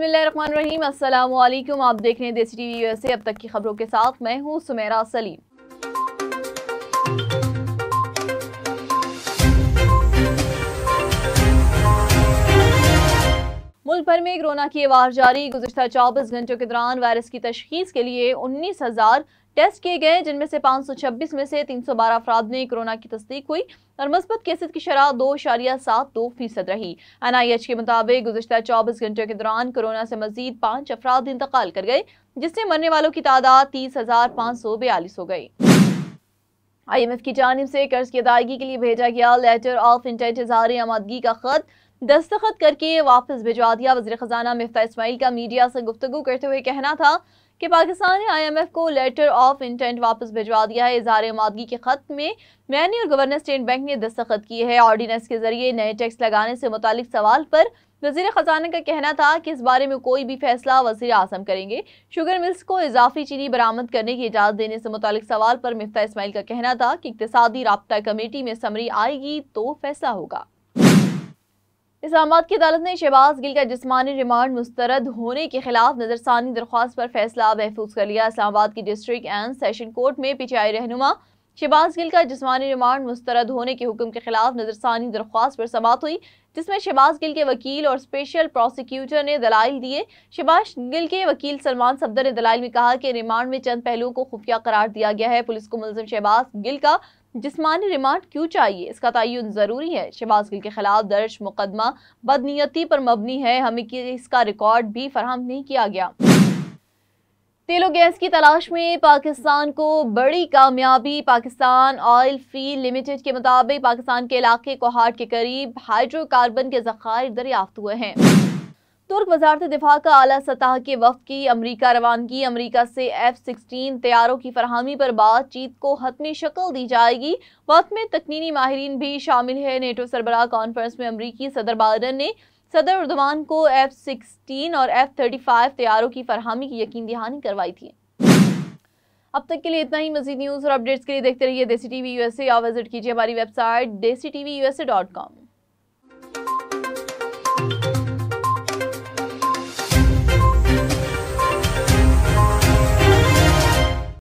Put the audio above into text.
बिस्मिल्लाम अस्सलाम आप देख रहे हैं देसी टीवी यूएसए अब तक की खबरों के साथ मैं हूँ सुमेरा सलीम मुल्क भर में कोरोना की आवाज जारी गुजशत चौबीस घंटों के दौरान वायरस की तशखीस के लिए उन्नीस हज़ार टेस्ट किए गए जिनमें से 526 में से 312 अफराद ने कोरोना की तस्दीक हुई और मस्बत केसेस की शराह दो इशारिया सात दो फीसद रही एन आई एच के मुताबिक गुजशत चौबीस घंटों के दौरान कोरोना से मजीद पाँच अफराद इंतकाल कर गए जिससे मरने वालों की तादाद तीस हज़ार पाँच सौ बयालीस हो गई आईएमएफ की जानब से कर्ज की अदायगी के लिए भेजा गया लेटर ऑफ इंटेंट इजहार आमदगी का खत दस्तखत करके वापस भिजवा दिया वजी खजाना मिफ्ता इसमाइल का मीडिया से गुफ्तु करते हुए कहना था कि पाकिस्तान ने आईएमएफ को लेटर ऑफ इंटेंट वापस भिजवा दिया है इजहार आमादगी के खत में मैनी और गवर्नर स्टेट बैंक ने दस्तखत किए हैं ऑर्डिनेंस के जरिए नए टैक्स लगाने से मुतल सवाल पर वजीर खजाना का कहना था कि इस बारे में कोई भी फैसला वजीर आजम करेंगे शुगर मिल्स को इजाफी चीनी बरामद करने की इजाज़त देने से मुतल सवाल पर मिफ्ता इसमाइल का कहना था कि इकतदी रबता कमेटी में समरी आएगी तो फैसला होगा इस्लामाबाद की अदालत ने शहबाज गिल का जिसमानी रिमांड मुस्तरद होने के खिलाफ नज़रसानी दरख्वास्त पर फैसला महफूज कर लिया इस्लामाबाद की डिस्ट्रिक्ट एंड सेशन कोर्ट में पीटीआई रहनुमा शहबाज गिल का जिसमानी रिमांड मुस्तरद होने के हुक्म के खिलाफ नज़रसानी दरख्वास्त पर समाप्त हुई जिसमें शहबाज गिल के वकील और स्पेशल प्रोसिक्यूटर ने दलाइल दिए शहबाज गिल के वकील सलमान सफदर ने दलाइल में कहा कि रिमांड में चंद पहलुओं को खुफिया करार दिया गया है पुलिस को मुलम शहबाज गिल का जिसमानी रिमांड क्यों चाहिए इसका तयन ज़रूरी है शहबाज गिल के खिलाफ दर्ज मुकदमा बदनीति पर मबनी है हमें इसका रिकॉर्ड भी फराहम नहीं किया गया तेलो गैस की तलाश में पाकिस्तान को बड़ी कामयाबी पाकिस्तान ऑयल फील्ड लिमिटेड के मुताबिक पाकिस्तान के इलाके कोहाट के करीब हाइड्रोकार्बन के जखायर दरियाफ्त हुए हैं तुर्क वजारत दिफा का अला सतह के वफ की अमरीका रवानगी अमरीका से एफ सिक्सटीन तैयारों की फरहमी पर बातचीत को हतमी शक्ल दी जाएगी वक्त में तकनीनी माहरीन भी शामिल है नेटो सरबराह कॉन्फ्रेंस में अमरीकी सदर बाइडन ने सदर उर्दवान को एफ सिक्सटीन और एफ थर्टी फाइव तैयारों की फरहमी की यकीन दहानी करवाई थी अब तक के लिए इतना ही मजीद न्यूज़ और अपडेट्स के लिए देखते रहिए देसी टी टीवी यूएसए या विजिट कीजिए हमारी website Desi T V U S A dot com